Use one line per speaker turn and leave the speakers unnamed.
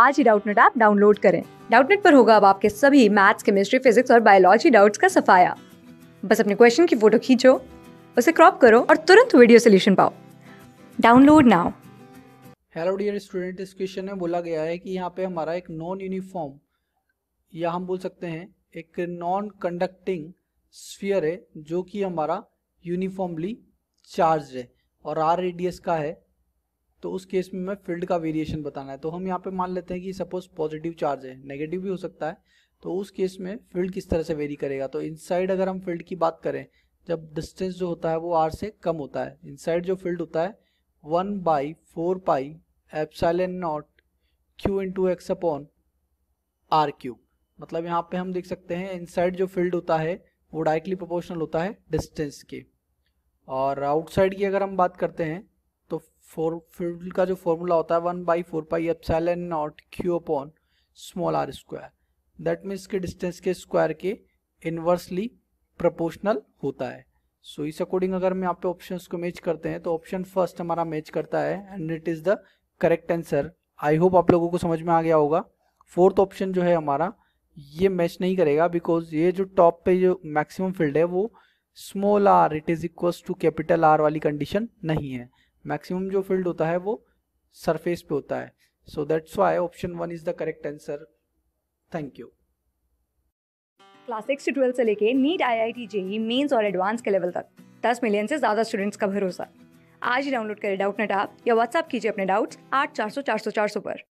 आज ही Doubtnut app download करें डाउटनेट पर होगा अब आपके सभी मैथ्स केमिस्ट्री फिजिक्स और बायोलॉजी डाउट्स का सफाया बस अपने क्वेश्चन की फोटो खींचो उसे क्रॉप करो और तुरंत वीडियो सोल्यूशन पाओ download now
hello dear student इस क्वेश्चन में बोला गया है कि यहाँ पे हमारा एक नॉन यूनिफॉर्म या हम बोल सकते हैं एक नॉन कंडक्टिंग स्फीयर है जो कि हमारा यूनिफॉर्मली चार्ज है और आर रेडियस का है तो उस केस में मैं फील्ड का वेरिएशन बताना है तो हम यहाँ पे मान लेते हैं कि सपोज पॉजिटिव चार्ज है नेगेटिव भी हो सकता है तो उस केस में फील्ड किस तरह से वेरी करेगा तो इनसाइड अगर हम फील्ड की बात करें जब डिस्टेंस जो होता है वो आर से कम होता है इनसाइड जो फील्ड होता है one by four pi epsilon naught q into x upon r cube मतलब यहाँ पे हम देख सकते हैं इनसाइड जो फील्ड होता है वो डायरेक्टली प्रोपोर्शनल होता है डिस्टेंस के और आउटसाइड की अगर हम बात करते हैं तो फोर फील्ड का जो फॉर्मूला होता है one by four pi n naught q upon small r square that means के डिस्टेंस के स्क्वायर के इनवर्सली प्रपोर्शनल होता है सो इस अकॉर्डिंग अगर हम यहाँ पे ऑप्शन को मैच करते हैं तो ऑप्शन फर्स्ट हमारा मैच करता है and it is the correct answer I hope आप लोगों को समझ में आ गया होगा फोर्थ ऑप्शन जो है हमारा ये मैच नहीं करेगा बिकॉज ये जो टॉप पे जो मैक्सिमम फील्ड है वो small r it is equals to capital r वाली कंडीशन नहीं है मैक्सिमम जो फील्ड होता है वो सरफेस पे होता है so that's why option one is the correct answer thank you
class six से ट्वेल्थ से लेके NEET I I T JEE mains और एडवांस के लेवल तक दस मिलियन से ज़्यादा स्टूडेंट्स का भरोसा आज ही डाउनलोड करें डाउट नेट आप या व्हाट्सअप कीजिए अपने डाउट्स आठ चार सौ चार सौ चार सौ पर